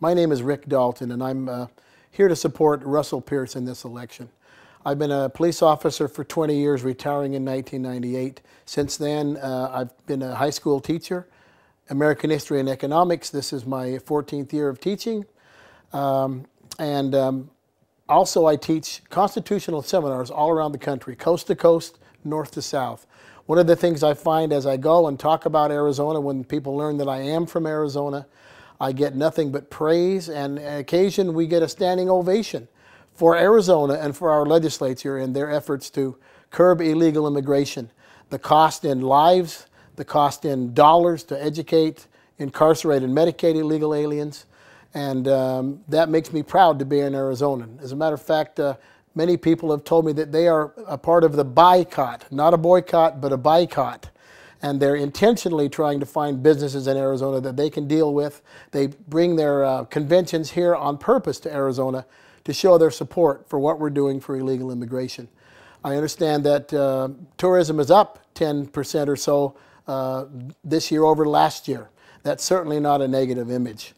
My name is Rick Dalton, and I'm uh, here to support Russell Pierce in this election. I've been a police officer for 20 years, retiring in 1998. Since then, uh, I've been a high school teacher, American history and economics. This is my 14th year of teaching. Um, and um, also, I teach constitutional seminars all around the country, coast to coast, north to south. One of the things I find as I go and talk about Arizona, when people learn that I am from Arizona, I get nothing but praise, and occasion we get a standing ovation for Arizona and for our legislature in their efforts to curb illegal immigration. The cost in lives, the cost in dollars to educate incarcerated medicated illegal aliens, and um, that makes me proud to be an Arizonan. As a matter of fact, uh, many people have told me that they are a part of the boycott, not a boycott, but a boycott and they're intentionally trying to find businesses in Arizona that they can deal with. They bring their uh, conventions here on purpose to Arizona to show their support for what we're doing for illegal immigration. I understand that uh, tourism is up 10% or so uh, this year over last year. That's certainly not a negative image.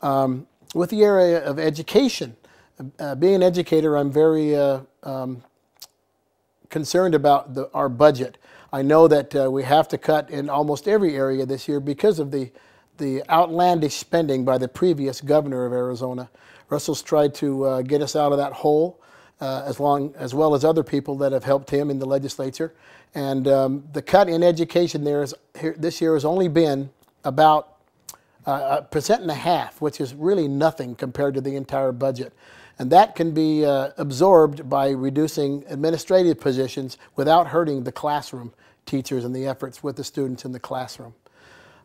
Um, with the area of education, uh, being an educator, I'm very uh, um, concerned about the, our budget. I know that uh, we have to cut in almost every area this year because of the, the outlandish spending by the previous governor of Arizona. Russell's tried to uh, get us out of that hole. Uh, as long as well as other people that have helped him in the legislature, and um, the cut in education there is here, this year has only been about uh, a percent and a half, which is really nothing compared to the entire budget. And that can be uh, absorbed by reducing administrative positions without hurting the classroom teachers and the efforts with the students in the classroom.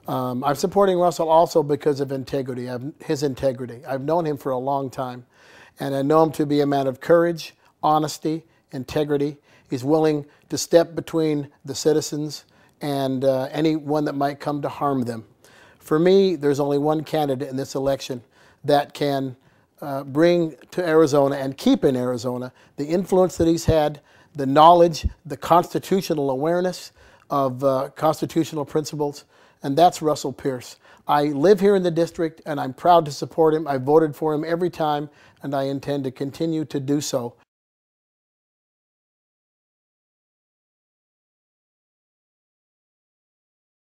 Um, I'm supporting Russell also because of integrity, I've, his integrity. I've known him for a long time, and I know him to be a man of courage, honesty, integrity. He's willing to step between the citizens and uh, anyone that might come to harm them. For me, there's only one candidate in this election that can uh, bring to Arizona and keep in Arizona the influence that he's had, the knowledge, the constitutional awareness of uh, constitutional principles, and that's Russell Pierce. I live here in the district and I'm proud to support him. I voted for him every time, and I intend to continue to do so.